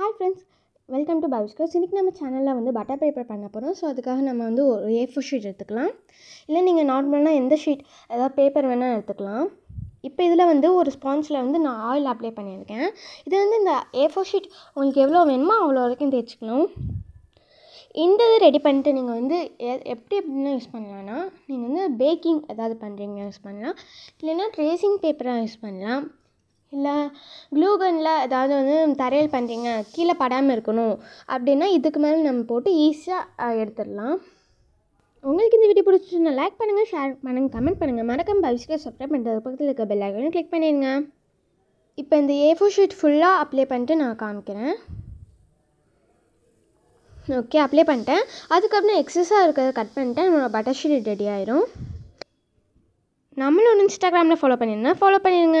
hi friends welcome to பவிஷ்கோஸ் இன்றைக்கி நம்ம சேனலில் வந்து பட்டர் பேப்பர் பண்ண போகிறோம் ஸோ அதுக்காக நம்ம வந்து ஒரு ஏ ஃபோர் ஷீட் எடுத்துக்கலாம் இல்லை நீங்கள் நார்மலாக எந்த ஷீட் ஏதாவது பேப்பர் வேணால் எடுத்துக்கலாம் இப்போ இதில் வந்து ஒரு ஸ்பான்ஸில் வந்து நான் ஆயில் அப்ளை பண்ணியிருக்கேன் இது வந்து இந்த ஏ ஃபோர் ஷீட் உங்களுக்கு எவ்வளோ வேணுமோ அவ்வளோ வரைக்கும் தேய்ச்சிக்கணும் இந்த இது ரெடி பண்ணிட்டு நீங்கள் வந்து எப்படி எப்படின்னா யூஸ் பண்ணலான்னா நீங்கள் வந்து பேக்கிங் ஏதாவது பண்ணுறீங்க யூஸ் பண்ணலாம் இல்லைன்னா ட்ரேசிங் பேப்பராக யூஸ் பண்ணலாம் இல்லை க்ளூகனில் ஏதாவது வந்து தரையில் பண்ணுறீங்க கீழே படாமல் இருக்கணும் அப்படின்னா இதுக்கு மேலே நம்ம போட்டு ஈஸியாக எடுத்துடலாம் உங்களுக்கு இந்த வீடியோ பிடிச்சிருந்தா லைக் பண்ணுங்கள் ஷேர் பண்ணுங்கள் கமெண்ட் பண்ணுங்கள் மறக்காம பவிஷ்கர் சப்ஸ்கிரைப் பண்ணுறது பக்கத்தில் இருக்க பெல் ஐக்கனும் கிளிக் பண்ணிடுங்க இப்போ இந்த ஏ ஃபோர் ஷீட் ஃபுல்லாக அப்ளை பண்ணிட்டு நான் காமிக்கிறேன் ஓகே அப்ளை பண்ணிட்டேன் அதுக்கப்புறம் எக்ஸஸாக இருக்கிறத கட் பண்ணிட்டேன் என்னோடய பட்டர் ஷீட் ரெடி ஆயிரும் நம்மளும் இன்ஸ்டாகிராமில் ஃபாலோ பண்ணிடுங்க ஃபாலோ பண்ணிடுங்க